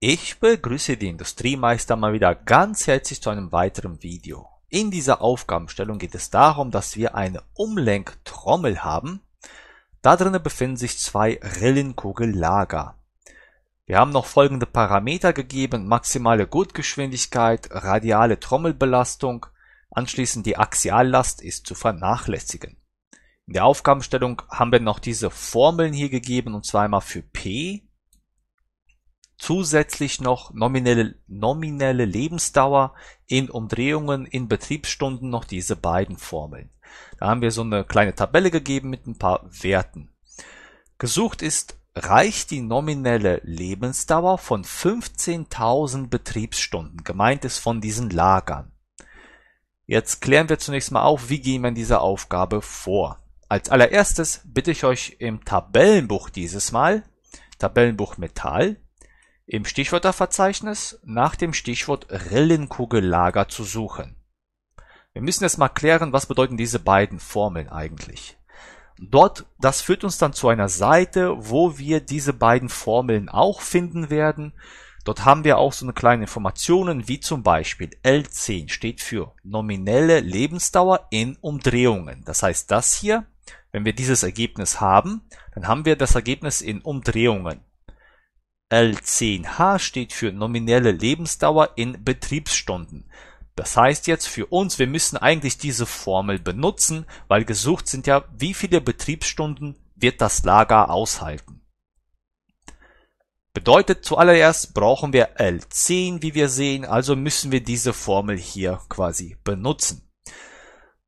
Ich begrüße die Industriemeister mal wieder ganz herzlich zu einem weiteren Video. In dieser Aufgabenstellung geht es darum, dass wir eine Umlenktrommel haben. Da drinnen befinden sich zwei Rillenkugellager. Wir haben noch folgende Parameter gegeben, maximale Gurtgeschwindigkeit, radiale Trommelbelastung, anschließend die Axiallast ist zu vernachlässigen. In der Aufgabenstellung haben wir noch diese Formeln hier gegeben, und zwar einmal für P, zusätzlich noch nominelle, nominelle Lebensdauer in Umdrehungen, in Betriebsstunden noch diese beiden Formeln. Da haben wir so eine kleine Tabelle gegeben mit ein paar Werten. Gesucht ist, reicht die nominelle Lebensdauer von 15.000 Betriebsstunden, gemeint ist von diesen Lagern. Jetzt klären wir zunächst mal auf, wie gehen wir in dieser Aufgabe vor. Als allererstes bitte ich euch im Tabellenbuch dieses Mal, Tabellenbuch Metall, im Stichwörterverzeichnis nach dem Stichwort Rillenkugellager zu suchen. Wir müssen jetzt mal klären, was bedeuten diese beiden Formeln eigentlich. Dort, das führt uns dann zu einer Seite, wo wir diese beiden Formeln auch finden werden. Dort haben wir auch so eine kleine Informationen, wie zum Beispiel L10 steht für nominelle Lebensdauer in Umdrehungen. Das heißt, das hier, wenn wir dieses Ergebnis haben, dann haben wir das Ergebnis in Umdrehungen. L10H steht für nominelle Lebensdauer in Betriebsstunden. Das heißt jetzt für uns, wir müssen eigentlich diese Formel benutzen, weil gesucht sind ja, wie viele Betriebsstunden wird das Lager aushalten. Bedeutet zuallererst brauchen wir L10, wie wir sehen, also müssen wir diese Formel hier quasi benutzen.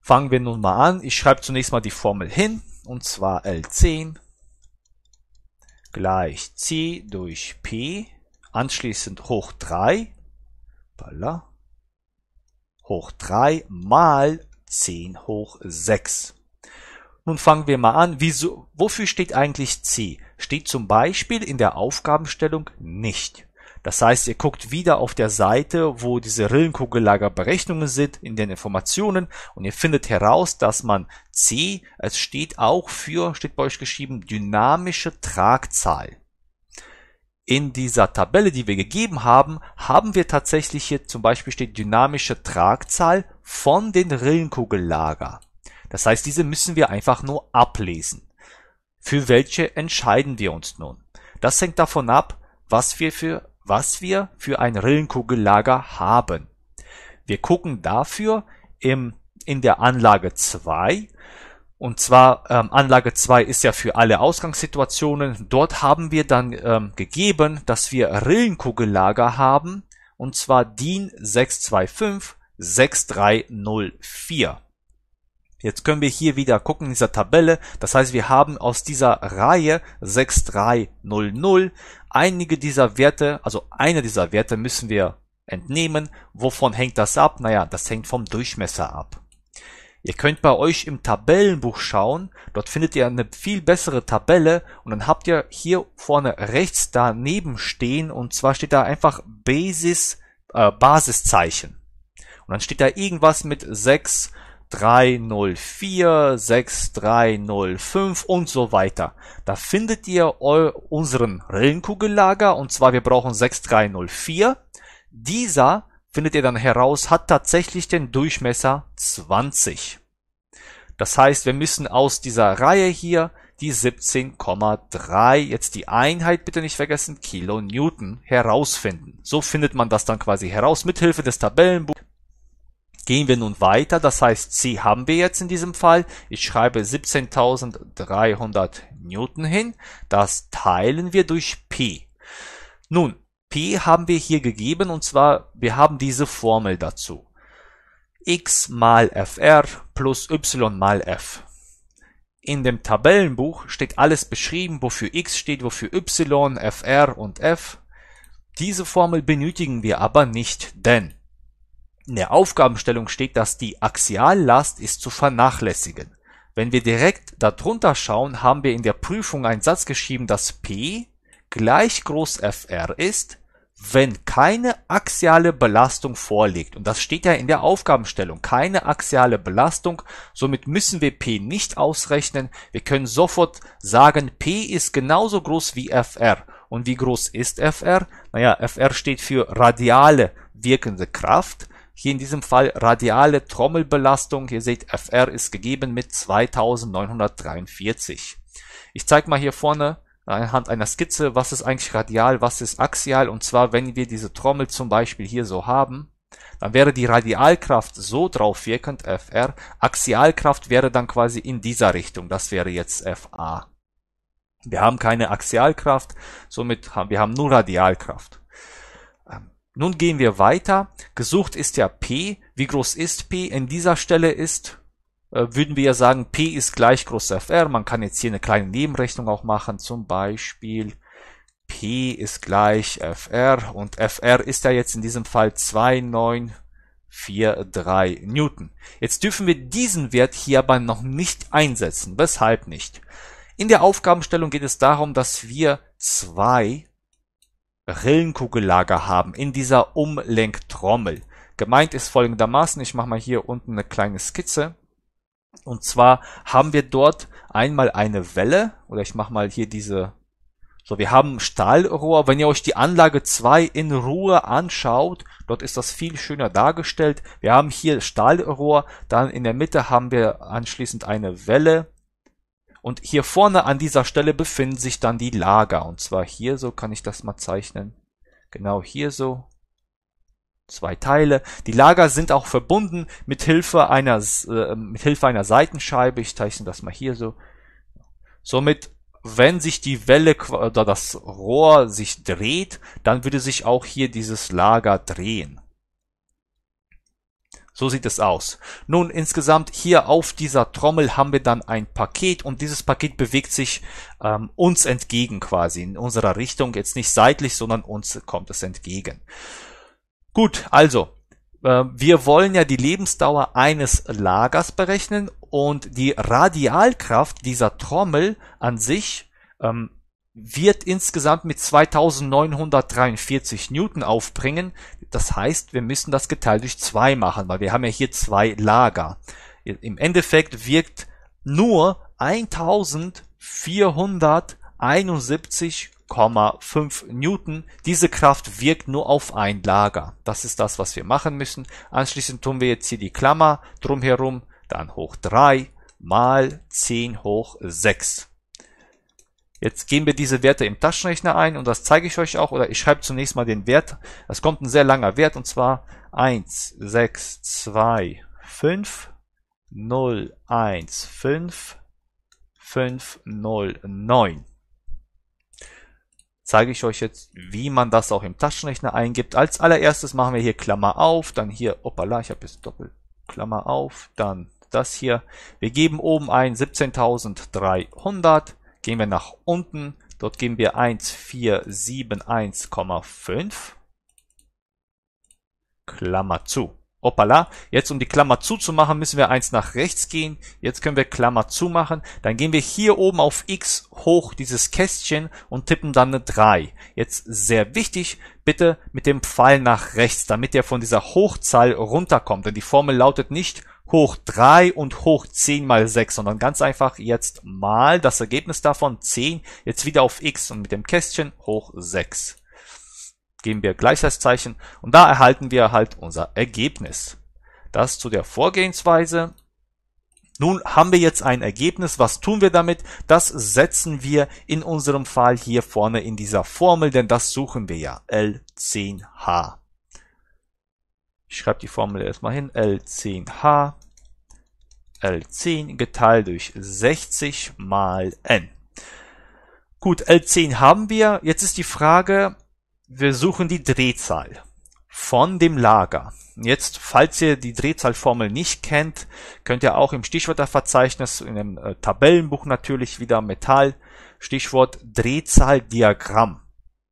Fangen wir nun mal an. Ich schreibe zunächst mal die Formel hin, und zwar L10 gleich c durch p, anschließend hoch 3, hoch 3 mal 10 hoch 6. Nun fangen wir mal an. Wieso, wofür steht eigentlich c? Steht zum Beispiel in der Aufgabenstellung nicht. Das heißt, ihr guckt wieder auf der Seite, wo diese Rillenkugellagerberechnungen sind, in den Informationen und ihr findet heraus, dass man C, es steht auch für, steht bei euch geschrieben, dynamische Tragzahl. In dieser Tabelle, die wir gegeben haben, haben wir tatsächlich hier zum Beispiel steht dynamische Tragzahl von den Rillenkugellager. Das heißt, diese müssen wir einfach nur ablesen. Für welche entscheiden wir uns nun? Das hängt davon ab, was wir für was wir für ein Rillenkugellager haben. Wir gucken dafür im, in der Anlage 2. Und zwar ähm, Anlage 2 ist ja für alle Ausgangssituationen. Dort haben wir dann ähm, gegeben, dass wir Rillenkugellager haben. Und zwar DIN 625 6304. Jetzt können wir hier wieder gucken in dieser Tabelle. Das heißt, wir haben aus dieser Reihe 6300 einige dieser Werte, also eine dieser Werte müssen wir entnehmen. Wovon hängt das ab? Naja, das hängt vom Durchmesser ab. Ihr könnt bei euch im Tabellenbuch schauen. Dort findet ihr eine viel bessere Tabelle und dann habt ihr hier vorne rechts daneben stehen und zwar steht da einfach Basis, äh, Basiszeichen. Und dann steht da irgendwas mit 6 6304, 6305 und so weiter. Da findet ihr unseren Rillenkugellager und zwar wir brauchen 6304. Dieser findet ihr dann heraus, hat tatsächlich den Durchmesser 20. Das heißt, wir müssen aus dieser Reihe hier die 17,3, jetzt die Einheit bitte nicht vergessen, Kilonewton, herausfinden. So findet man das dann quasi heraus mithilfe des Tabellenbuchs Gehen wir nun weiter, das heißt C haben wir jetzt in diesem Fall. Ich schreibe 17.300 Newton hin. Das teilen wir durch P. Nun, P haben wir hier gegeben und zwar, wir haben diese Formel dazu. x mal fr plus y mal f. In dem Tabellenbuch steht alles beschrieben, wofür x steht, wofür y, fr und f. Diese Formel benötigen wir aber nicht, denn in der Aufgabenstellung steht, dass die Axiallast ist zu vernachlässigen. Wenn wir direkt darunter schauen, haben wir in der Prüfung einen Satz geschrieben, dass P gleich groß FR ist, wenn keine axiale Belastung vorliegt. Und das steht ja in der Aufgabenstellung. Keine axiale Belastung. Somit müssen wir P nicht ausrechnen. Wir können sofort sagen, P ist genauso groß wie FR. Und wie groß ist FR? Naja, FR steht für radiale wirkende Kraft. Hier in diesem Fall radiale Trommelbelastung. Ihr seht, FR ist gegeben mit 2943. Ich zeige mal hier vorne anhand einer Skizze, was ist eigentlich radial, was ist axial. Und zwar, wenn wir diese Trommel zum Beispiel hier so haben, dann wäre die Radialkraft so drauf wirkend, FR. Axialkraft wäre dann quasi in dieser Richtung. Das wäre jetzt FA. Wir haben keine Axialkraft, somit haben wir haben nur Radialkraft. Nun gehen wir weiter. Gesucht ist ja p. Wie groß ist p? In dieser Stelle ist, äh, würden wir ja sagen, p ist gleich groß fr. Man kann jetzt hier eine kleine Nebenrechnung auch machen. Zum Beispiel p ist gleich fr. Und fr ist ja jetzt in diesem Fall 2,943 Newton. Jetzt dürfen wir diesen Wert hier aber noch nicht einsetzen. Weshalb nicht? In der Aufgabenstellung geht es darum, dass wir zwei Rillenkugellager haben in dieser Umlenktrommel. Gemeint ist folgendermaßen, ich mache mal hier unten eine kleine Skizze. Und zwar haben wir dort einmal eine Welle, oder ich mache mal hier diese, so wir haben Stahlrohr. Wenn ihr euch die Anlage 2 in Ruhe anschaut, dort ist das viel schöner dargestellt. Wir haben hier Stahlrohr, dann in der Mitte haben wir anschließend eine Welle, und hier vorne an dieser Stelle befinden sich dann die Lager. Und zwar hier so kann ich das mal zeichnen. Genau hier so. Zwei Teile. Die Lager sind auch verbunden mit Hilfe einer, äh, mit Hilfe einer Seitenscheibe. Ich zeichne das mal hier so. Somit wenn sich die Welle oder das Rohr sich dreht, dann würde sich auch hier dieses Lager drehen. So sieht es aus. Nun, insgesamt hier auf dieser Trommel haben wir dann ein Paket und dieses Paket bewegt sich ähm, uns entgegen quasi in unserer Richtung. Jetzt nicht seitlich, sondern uns kommt es entgegen. Gut, also äh, wir wollen ja die Lebensdauer eines Lagers berechnen und die Radialkraft dieser Trommel an sich ähm, wird insgesamt mit 2943 Newton aufbringen. Das heißt, wir müssen das geteilt durch zwei machen, weil wir haben ja hier zwei Lager. Im Endeffekt wirkt nur 1471,5 Newton. Diese Kraft wirkt nur auf ein Lager. Das ist das, was wir machen müssen. Anschließend tun wir jetzt hier die Klammer drumherum, dann hoch drei mal 10 hoch 6. Jetzt geben wir diese Werte im Taschenrechner ein und das zeige ich euch auch oder ich schreibe zunächst mal den Wert. Es kommt ein sehr langer Wert und zwar 1, 6, 2, 5, 0, 1, 5, 5, 0, 9. Zeige ich euch jetzt, wie man das auch im Taschenrechner eingibt. Als allererstes machen wir hier Klammer auf, dann hier, opala, ich habe jetzt Doppelklammer auf, dann das hier. Wir geben oben ein 17.300 Gehen wir nach unten. Dort geben wir 1471,5. Klammer zu. Hoppala. Jetzt, um die Klammer zuzumachen, müssen wir eins nach rechts gehen. Jetzt können wir Klammer zumachen. Dann gehen wir hier oben auf X hoch dieses Kästchen und tippen dann eine 3. Jetzt sehr wichtig, bitte mit dem Pfeil nach rechts, damit der von dieser Hochzahl runterkommt. Denn die Formel lautet nicht hoch 3 und hoch 10 mal 6, sondern ganz einfach jetzt mal das Ergebnis davon 10, jetzt wieder auf X und mit dem Kästchen hoch 6 geben wir gleich das Zeichen und da erhalten wir halt unser Ergebnis. Das zu der Vorgehensweise. Nun haben wir jetzt ein Ergebnis. Was tun wir damit? Das setzen wir in unserem Fall hier vorne in dieser Formel, denn das suchen wir ja. L10H. Ich schreibe die Formel erstmal hin. L10H. L10 geteilt durch 60 mal n. Gut, L10 haben wir. Jetzt ist die Frage, wir suchen die Drehzahl von dem Lager. Jetzt, falls ihr die Drehzahlformel nicht kennt, könnt ihr auch im Stichwörterverzeichnis, in dem äh, Tabellenbuch natürlich wieder Metall, Stichwort Drehzahldiagramm.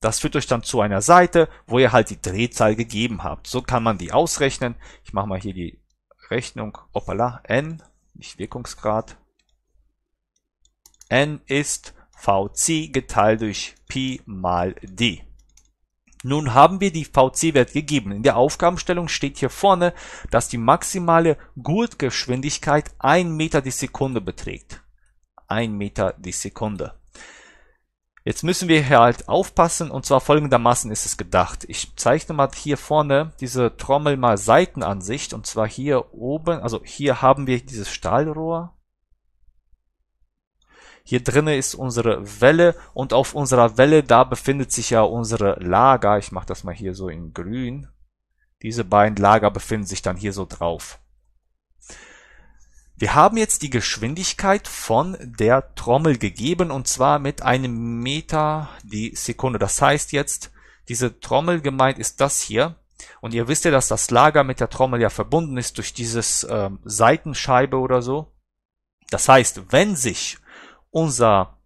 Das führt euch dann zu einer Seite, wo ihr halt die Drehzahl gegeben habt. So kann man die ausrechnen. Ich mache mal hier die Rechnung, opala, n, nicht Wirkungsgrad. n ist vc geteilt durch pi mal d. Nun haben wir die VC-Wert gegeben. In der Aufgabenstellung steht hier vorne, dass die maximale Gurtgeschwindigkeit 1 Meter die Sekunde beträgt. 1 Meter die Sekunde. Jetzt müssen wir hier halt aufpassen und zwar folgendermaßen ist es gedacht. Ich zeichne mal hier vorne diese Trommel mal Seitenansicht und zwar hier oben, also hier haben wir dieses Stahlrohr, hier drinnen ist unsere Welle und auf unserer Welle, da befindet sich ja unsere Lager. Ich mache das mal hier so in grün. Diese beiden Lager befinden sich dann hier so drauf. Wir haben jetzt die Geschwindigkeit von der Trommel gegeben und zwar mit einem Meter die Sekunde. Das heißt jetzt, diese Trommel gemeint ist das hier. Und ihr wisst ja, dass das Lager mit der Trommel ja verbunden ist durch dieses ähm, Seitenscheibe oder so. Das heißt, wenn sich unser,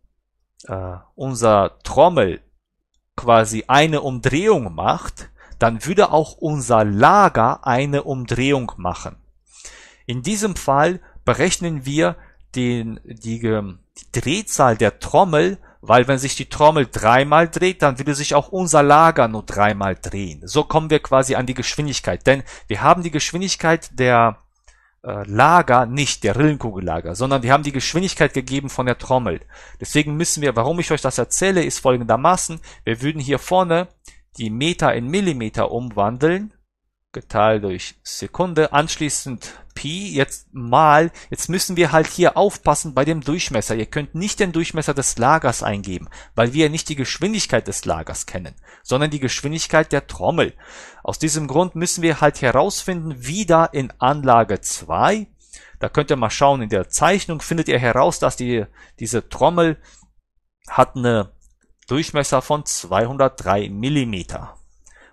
äh, unser Trommel quasi eine Umdrehung macht, dann würde auch unser Lager eine Umdrehung machen. In diesem Fall berechnen wir den, die, ähm, die Drehzahl der Trommel, weil wenn sich die Trommel dreimal dreht, dann würde sich auch unser Lager nur dreimal drehen. So kommen wir quasi an die Geschwindigkeit, denn wir haben die Geschwindigkeit der äh, Lager nicht, der Rillenkugellager, sondern die haben die Geschwindigkeit gegeben von der Trommel. Deswegen müssen wir, warum ich euch das erzähle, ist folgendermaßen, wir würden hier vorne die Meter in Millimeter umwandeln geteilt durch Sekunde, anschließend Pi, jetzt mal, jetzt müssen wir halt hier aufpassen bei dem Durchmesser. Ihr könnt nicht den Durchmesser des Lagers eingeben, weil wir nicht die Geschwindigkeit des Lagers kennen, sondern die Geschwindigkeit der Trommel. Aus diesem Grund müssen wir halt herausfinden, wie da in Anlage 2, da könnt ihr mal schauen, in der Zeichnung findet ihr heraus, dass die, diese Trommel hat eine Durchmesser von 203 Millimeter.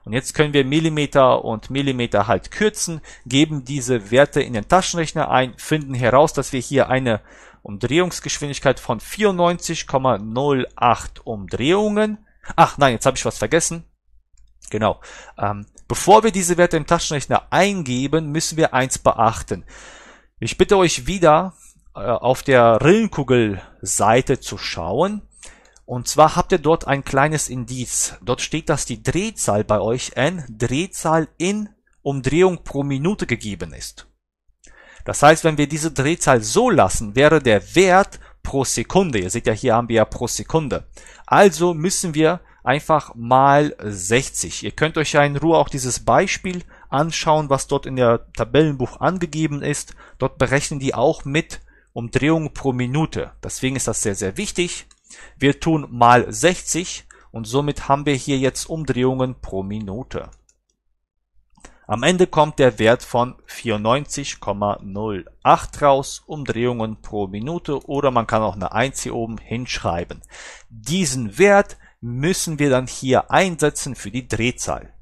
Und jetzt können wir Millimeter und Millimeter halt kürzen, geben diese Werte in den Taschenrechner ein, finden heraus, dass wir hier eine Umdrehungsgeschwindigkeit von 94,08 Umdrehungen. Ach nein, jetzt habe ich was vergessen. Genau. Ähm, bevor wir diese Werte im Taschenrechner eingeben, müssen wir eins beachten. Ich bitte euch wieder, äh, auf der Rillenkugelseite zu schauen. Und zwar habt ihr dort ein kleines Indiz. Dort steht, dass die Drehzahl bei euch n Drehzahl in Umdrehung pro Minute gegeben ist. Das heißt, wenn wir diese Drehzahl so lassen, wäre der Wert pro Sekunde. Ihr seht ja, hier haben wir ja pro Sekunde. Also müssen wir einfach mal 60. Ihr könnt euch ja in Ruhe auch dieses Beispiel anschauen, was dort in der Tabellenbuch angegeben ist. Dort berechnen die auch mit Umdrehung pro Minute. Deswegen ist das sehr, sehr wichtig. Wir tun mal 60 und somit haben wir hier jetzt Umdrehungen pro Minute. Am Ende kommt der Wert von 94,08 raus, Umdrehungen pro Minute oder man kann auch eine 1 hier oben hinschreiben. Diesen Wert müssen wir dann hier einsetzen für die Drehzahl.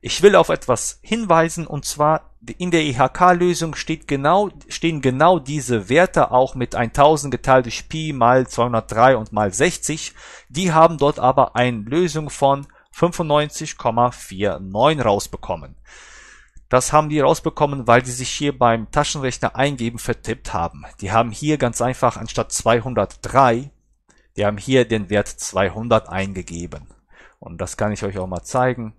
Ich will auf etwas hinweisen und zwar in der IHK-Lösung e steht genau, stehen genau diese Werte auch mit 1000 geteilt durch Pi mal 203 und mal 60. Die haben dort aber eine Lösung von 95,49 rausbekommen. Das haben die rausbekommen, weil die sich hier beim Taschenrechner eingeben vertippt haben. Die haben hier ganz einfach anstatt 203, die haben hier den Wert 200 eingegeben. Und das kann ich euch auch mal zeigen.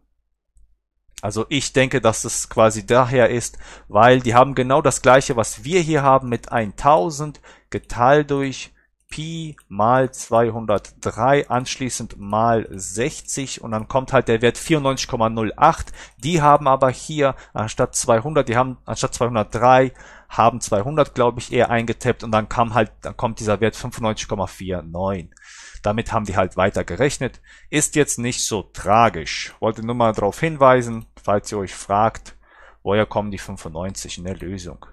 Also ich denke, dass es quasi daher ist, weil die haben genau das gleiche, was wir hier haben mit 1000 geteilt durch Pi mal 203 anschließend mal 60 und dann kommt halt der Wert 94,08. Die haben aber hier anstatt 200, die haben anstatt 203 haben 200 glaube ich eher eingetippt und dann kam halt dann kommt dieser Wert 95,49. Damit haben die halt weiter gerechnet. Ist jetzt nicht so tragisch. Wollte nur mal darauf hinweisen, falls ihr euch fragt, woher kommen die 95 in der Lösung.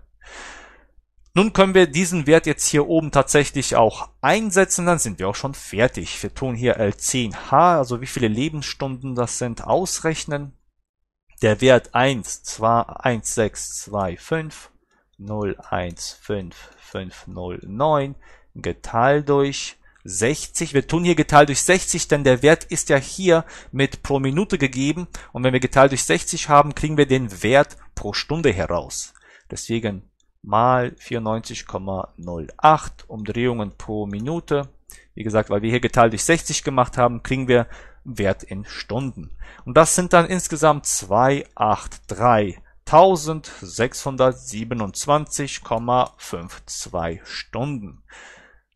Nun können wir diesen Wert jetzt hier oben tatsächlich auch einsetzen, dann sind wir auch schon fertig. Wir tun hier L10H, also wie viele Lebensstunden das sind, ausrechnen. Der Wert 1, 2, 1, 6, 2, 5, 0, 1, 5, 5, 0, 9, geteilt durch 60. Wir tun hier geteilt durch 60, denn der Wert ist ja hier mit pro Minute gegeben. Und wenn wir geteilt durch 60 haben, kriegen wir den Wert pro Stunde heraus. Deswegen mal 94,08 Umdrehungen pro Minute. Wie gesagt, weil wir hier geteilt durch 60 gemacht haben, kriegen wir Wert in Stunden. Und das sind dann insgesamt 283.627,52 Stunden.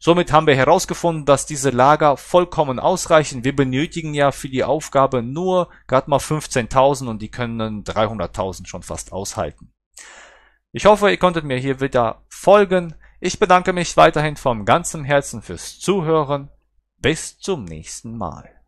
Somit haben wir herausgefunden, dass diese Lager vollkommen ausreichen. Wir benötigen ja für die Aufgabe nur gerade mal 15.000 und die können 300.000 schon fast aushalten. Ich hoffe, ihr konntet mir hier wieder folgen. Ich bedanke mich weiterhin vom ganzen Herzen fürs Zuhören. Bis zum nächsten Mal.